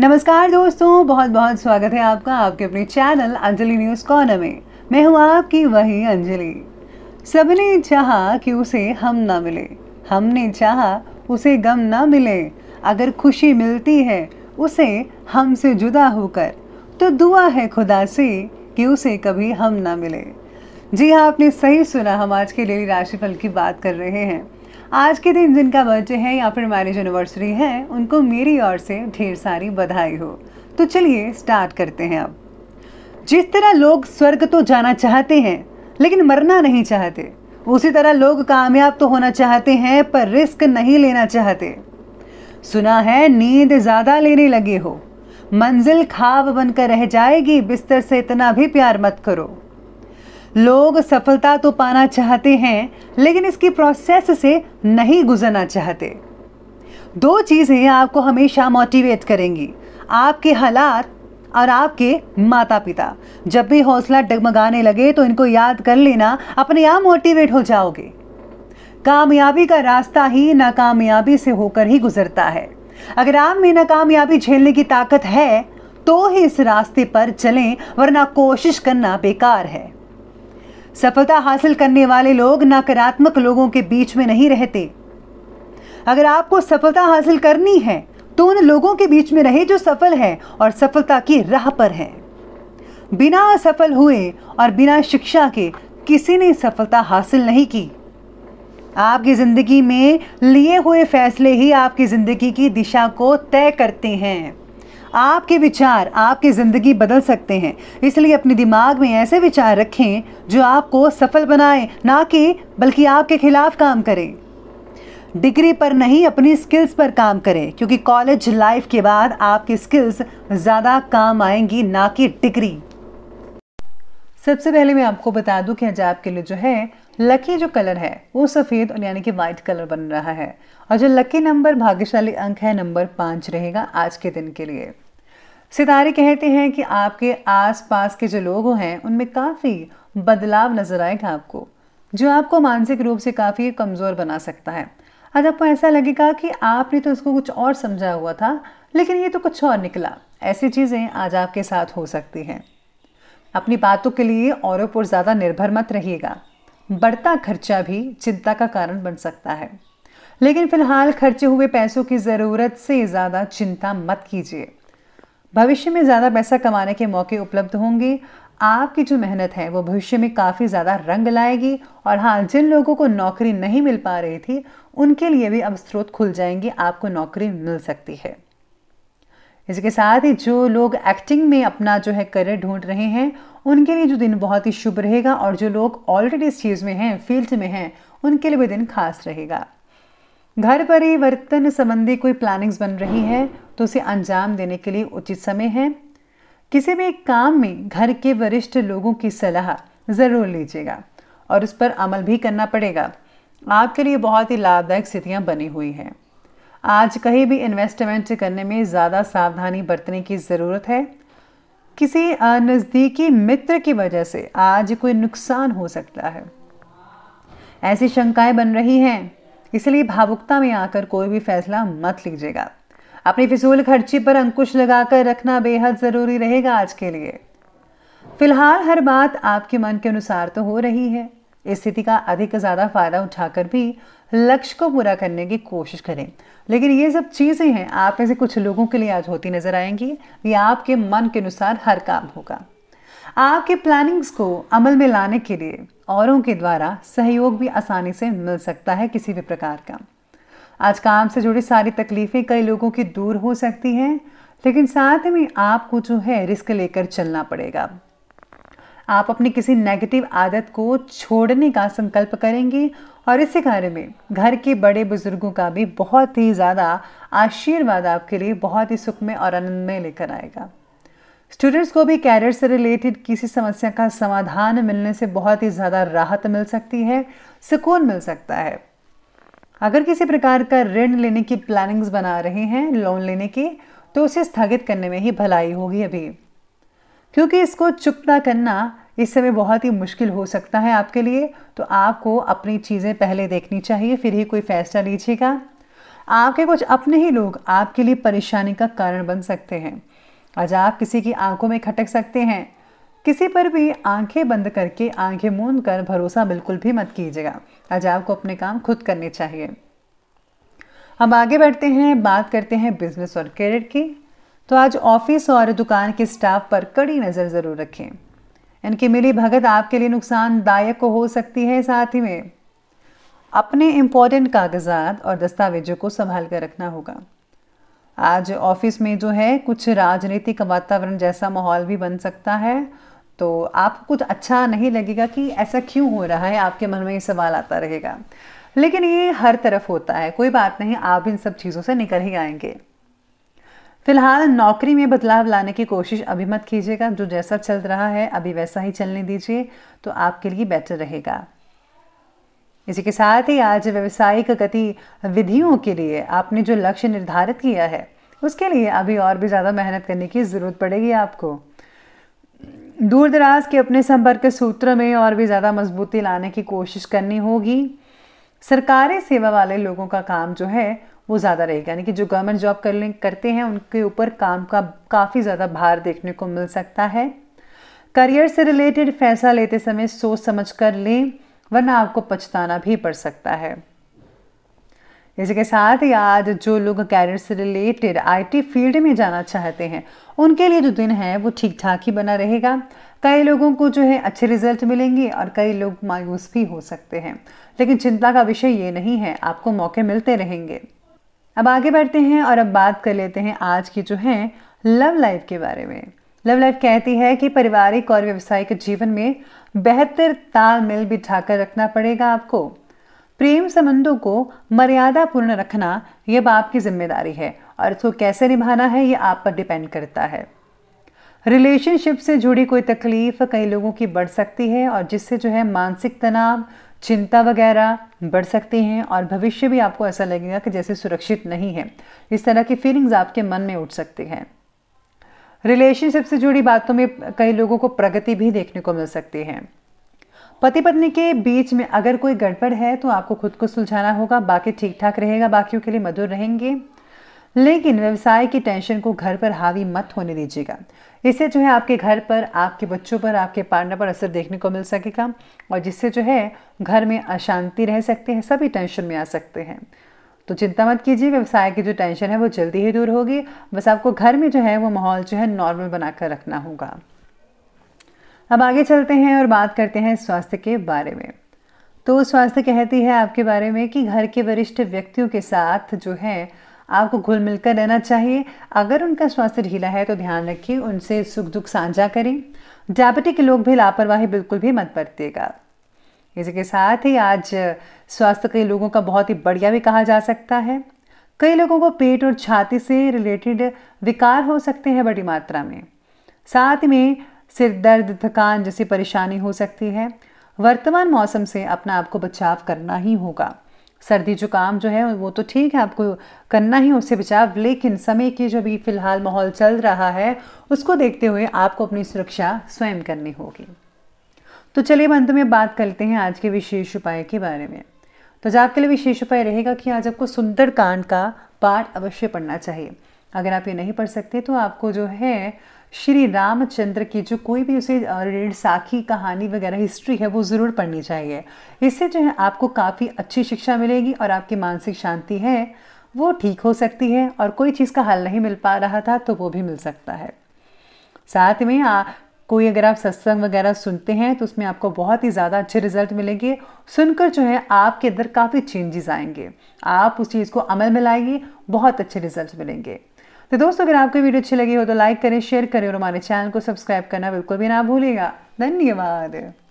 नमस्कार दोस्तों बहुत बहुत स्वागत है आपका आपके अपने चैनल अंजलि न्यूज़ कॉर्नर में मैं हूँ आपकी वही अंजलि सबने चाहा कि उसे हम ना मिले हमने चाहा उसे गम ना मिले अगर खुशी मिलती है उसे हमसे जुदा होकर तो दुआ है खुदा से कि उसे कभी हम ना मिले जी हाँ आपने सही सुना हम आज के डेली राशिफल की बात कर रहे हैं आज के दिन जिनका बर्थडे है या फिर मैरिज एनिवर्सरी है उनको मेरी ओर से ढेर सारी बधाई हो तो चलिए स्टार्ट करते हैं अब जिस तरह लोग स्वर्ग तो जाना चाहते हैं लेकिन मरना नहीं चाहते उसी तरह लोग कामयाब तो होना चाहते हैं पर रिस्क नहीं लेना चाहते सुना है नींद ज़्यादा लेने लगे हो मंजिल खाब बनकर रह जाएगी बिस्तर से इतना भी प्यार मत करो लोग सफलता तो पाना चाहते हैं लेकिन इसकी प्रोसेस से नहीं गुजरना चाहते दो चीज़ें आपको हमेशा मोटिवेट करेंगी आपके हालात और आपके माता पिता जब भी हौसला डगमगाने लगे तो इनको याद कर लेना अपने आप मोटिवेट हो जाओगे कामयाबी का रास्ता ही नाकामयाबी से होकर ही गुजरता है अगर आप में नाकामयाबी झेलने की ताकत है तो ही इस रास्ते पर चलें वरना कोशिश करना बेकार है सफलता हासिल करने वाले लोग नकारात्मक लोगों के बीच में नहीं रहते अगर आपको सफलता हासिल करनी है तो उन लोगों के बीच में रहे जो सफल है और सफलता की राह पर है बिना असफल हुए और बिना शिक्षा के किसी ने सफलता हासिल नहीं की आपकी ज़िंदगी में लिए हुए फैसले ही आपकी ज़िंदगी की दिशा को तय करते हैं आपके विचार आपकी ज़िंदगी बदल सकते हैं इसलिए अपने दिमाग में ऐसे विचार रखें जो आपको सफल बनाए ना कि बल्कि आपके खिलाफ काम करें डिग्री पर नहीं अपनी स्किल्स पर काम करें क्योंकि कॉलेज लाइफ के बाद आपकी स्किल्स ज़्यादा काम आएंगी ना कि डिग्री सबसे पहले मैं आपको बता दूं कि आज आपके लिए जो है लकी जो कलर है वो सफ़ेद और यानी कि वाइट कलर बन रहा है और जो लकी नंबर भाग्यशाली अंक है नंबर पाँच रहेगा आज के दिन के लिए सितारे कहते हैं कि आपके आसपास के जो लोग हैं उनमें काफ़ी बदलाव नजर आएगा आपको जो आपको मानसिक रूप से काफ़ी कमज़ोर बना सकता है आज आपको ऐसा लगेगा कि आपने तो इसको कुछ और समझा हुआ था लेकिन ये तो कुछ और निकला ऐसी चीज़ें आज आपके साथ हो सकती हैं अपनी बातों के लिए औरों पर ज़्यादा निर्भर मत रहिएगा बढ़ता खर्चा भी चिंता का कारण बन सकता है लेकिन फिलहाल खर्चे हुए पैसों की ज़रूरत से ज़्यादा चिंता मत कीजिए भविष्य में ज़्यादा पैसा कमाने के मौके उपलब्ध होंगे आपकी जो मेहनत है वो भविष्य में काफ़ी ज़्यादा रंग लाएगी और हाँ जिन लोगों को नौकरी नहीं मिल पा रही थी उनके लिए भी अब स्रोत खुल जाएंगे आपको नौकरी मिल सकती है इसके साथ ही जो लोग एक्टिंग में अपना जो है करियर ढूंढ रहे हैं उनके लिए जो दिन बहुत ही शुभ रहेगा और जो लोग ऑलरेडी इस चीज़ में हैं फील्ड में हैं उनके लिए भी दिन खास रहेगा घर परिवर्तन संबंधी कोई प्लानिंग्स बन रही है तो उसे अंजाम देने के लिए उचित समय है किसी भी काम में घर के वरिष्ठ लोगों की सलाह ज़रूर लीजिएगा और उस पर अमल भी करना पड़ेगा आपके लिए बहुत ही लाभदायक स्थितियां बनी हुई हैं आज कहीं भी इन्वेस्टमेंट करने में ज़्यादा सावधानी बरतने की ज़रूरत है किसी नज़दीकी मित्र की वजह से आज कोई नुकसान हो सकता है ऐसी शंकाएं बन रही हैं इसलिए भावुकता में आकर कोई भी फैसला मत लीजिएगा अपनी फिजूल खर्ची पर अंकुश लगाकर रखना बेहद ज़रूरी रहेगा आज के लिए फिलहाल हर बात आपके मन के अनुसार तो हो रही है इस स्थिति का अधिक ज़्यादा फ़ायदा उठाकर भी लक्ष्य को पूरा करने की कोशिश करें लेकिन ये सब चीज़ें हैं आप में से कुछ लोगों के लिए आज होती नज़र आएंगी या आपके मन के अनुसार हर काम होगा आपके प्लानिंग्स को अमल में लाने के लिए औरों के द्वारा सहयोग भी आसानी से मिल सकता है किसी भी प्रकार का आज काम से जुड़ी सारी तकलीफ़ें कई लोगों की दूर हो सकती हैं लेकिन साथ में आपको जो है रिस्क लेकर चलना पड़ेगा आप अपनी किसी नेगेटिव आदत को छोड़ने का संकल्प करेंगे और इसी कार्य में घर के बड़े बुजुर्गों का भी बहुत ही ज़्यादा आशीर्वाद आपके लिए बहुत ही सुखमय और आनंदमय लेकर आएगा स्टूडेंट्स को भी कैरियर से रिलेटेड किसी समस्या का समाधान मिलने से बहुत ही ज़्यादा राहत मिल सकती है सुकून मिल सकता है अगर किसी प्रकार का ऋण लेने की प्लानिंग्स बना रहे हैं लोन लेने की तो उसे स्थगित करने में ही भलाई होगी अभी क्योंकि इसको चुकता करना इस समय बहुत ही मुश्किल हो सकता है आपके लिए तो आपको अपनी चीज़ें पहले देखनी चाहिए फिर ही कोई फैसला लीजिएगा आपके कुछ अपने ही लोग आपके लिए परेशानी का कारण बन सकते हैं आज आप किसी की आंखों में खटक सकते हैं किसी पर भी आंखें बंद करके आंखें मूंद कर भरोसा बिल्कुल भी मत कीजिएगा आज आपको अपने काम खुद करने चाहिए हम आगे बढ़ते हैं बात करते हैं बिजनेस और करियर की तो आज ऑफिस और दुकान के स्टाफ पर कड़ी नज़र ज़रूर रखें इनकी मिली भगत आपके लिए नुकसानदायक हो सकती है साथ ही में अपने इम्पोर्टेंट कागजात और दस्तावेजों को संभाल कर रखना होगा आज ऑफिस में जो है कुछ राजनीतिक वातावरण जैसा माहौल भी बन सकता है तो आपको कुछ अच्छा नहीं लगेगा कि ऐसा क्यों हो रहा है आपके मन में ये सवाल आता रहेगा लेकिन ये हर तरफ होता है कोई बात नहीं आप इन सब चीज़ों से निकल ही आएंगे फिलहाल नौकरी में बदलाव लाने की कोशिश अभी मत कीजिएगा जो जैसा चल रहा है अभी वैसा ही चलने दीजिए तो आपके लिए बेटर रहेगा इसी के साथ ही आज व्यवसायिक गतिविधियों के लिए आपने जो लक्ष्य निर्धारित किया है उसके लिए अभी और भी ज़्यादा मेहनत करने की ज़रूरत पड़ेगी आपको दूर दराज के अपने संपर्क सूत्र में और भी ज़्यादा मजबूती लाने की कोशिश करनी होगी सरकारी सेवा वाले लोगों का काम जो है वो ज़्यादा रहेगा यानी कि जो गवर्नमेंट जॉब कर करते हैं उनके ऊपर काम का काफ़ी ज़्यादा भार देखने को मिल सकता है करियर से रिलेटेड फैसला लेते समय सोच समझ कर लें वरना आपको पछताना भी पड़ सकता है इसी के साथ ही आज जो लोग कैरियर से रिलेटेड आईटी फील्ड में जाना चाहते हैं उनके लिए जो दिन है वो ठीक ठाक ही बना रहेगा कई लोगों को जो है अच्छे रिजल्ट मिलेंगे और कई लोग मायूस भी हो सकते हैं लेकिन चिंता का विषय ये नहीं है आपको मौके मिलते रहेंगे अब आगे बढ़ते हैं और अब बात कर लेते हैं आज की जो है लव लाइफ के बारे में लव लाइफ कहती है कि पारिवारिक और व्यवसायिक जीवन में बेहतर तालमेल बिठाकर रखना पड़ेगा आपको प्रेम संबंधों को मर्यादापूर्ण रखना यह बाप की जिम्मेदारी है और इसको कैसे निभाना है ये आप पर डिपेंड करता है रिलेशनशिप से जुड़ी कोई तकलीफ कई लोगों की बढ़ सकती है और जिससे जो है मानसिक तनाव चिंता वगैरह बढ़ सकती हैं और भविष्य भी आपको ऐसा लगेगा कि जैसे सुरक्षित नहीं है इस तरह की फीलिंग्स आपके मन में उठ सकती हैं रिलेशनशिप से जुड़ी बातों में कई लोगों को प्रगति भी देखने को मिल सकती है पति पत्नी के बीच में अगर कोई गड़बड़ है तो आपको खुद को सुलझाना होगा बाकी ठीक ठाक रहेगा बाकियों के लिए मधुर रहेंगे लेकिन व्यवसाय की टेंशन को घर पर हावी मत होने दीजिएगा इससे जो है आपके घर पर आपके बच्चों पर आपके पार्टनर पर असर देखने को मिल सकेगा और जिससे जो है घर में अशांति रह सकती है सभी टेंशन में आ सकते हैं तो चिंता मत कीजिए व्यवसाय की जो टेंशन है वो जल्दी ही दूर होगी बस आपको घर में जो है वो माहौल जो है नॉर्मल बनाकर रखना होगा अब आगे चलते हैं और बात करते हैं स्वास्थ्य के बारे में तो स्वास्थ्य कहती है आपके बारे में कि घर के वरिष्ठ व्यक्तियों के साथ जो है आपको घुल मिलकर रहना चाहिए अगर उनका स्वास्थ्य ढीला है तो ध्यान रखिए उनसे सुख दुख साझा करें डायबिटी के लोग भी लापरवाही बिल्कुल भी मत बरतिएगा इसी के साथ ही आज स्वास्थ्य कई लोगों का बहुत ही बढ़िया भी कहा जा सकता है कई लोगों को पेट और छाती से रिलेटेड विकार हो सकते हैं बड़ी मात्रा में साथ में सिर दर्द थकान जैसी परेशानी हो सकती है वर्तमान मौसम से अपना आपको बचाव करना ही होगा सर्दी जुकाम जो है वो तो ठीक है आपको करना ही उससे बचाव लेकिन समय की जो भी फिलहाल माहौल चल रहा है उसको देखते हुए आपको अपनी सुरक्षा स्वयं करनी होगी तो चलिए अंत में बात करते हैं आज के विशेष उपाय के बारे में तो आज आपके लिए विशेष उपाय रहेगा कि आज आपको सुंदर कांड का पाठ अवश्य पढ़ना चाहिए अगर आप ये नहीं पढ़ सकते तो आपको जो है श्री रामचंद्र की जो कोई भी उसे रिलेटेड साखी कहानी वगैरह हिस्ट्री है वो ज़रूर पढ़नी चाहिए इससे जो है आपको काफ़ी अच्छी शिक्षा मिलेगी और आपकी मानसिक शांति है वो ठीक हो सकती है और कोई चीज़ का हल नहीं मिल पा रहा था तो वो भी मिल सकता है साथ में कोई अगर आप सत्संग वगैरह सुनते हैं तो उसमें आपको बहुत ही ज़्यादा अच्छे रिजल्ट मिलेंगे सुनकर जो है आपके अंदर काफ़ी चेंजेस आएंगे आप उस चीज़ को अमल में लाएंगे बहुत अच्छे रिजल्ट मिलेंगे तो दोस्तों अगर आपको वीडियो अच्छी लगी हो तो लाइक करें शेयर करें और हमारे चैनल को सब्सक्राइब करना बिल्कुल भी ना भूलेगा धन्यवाद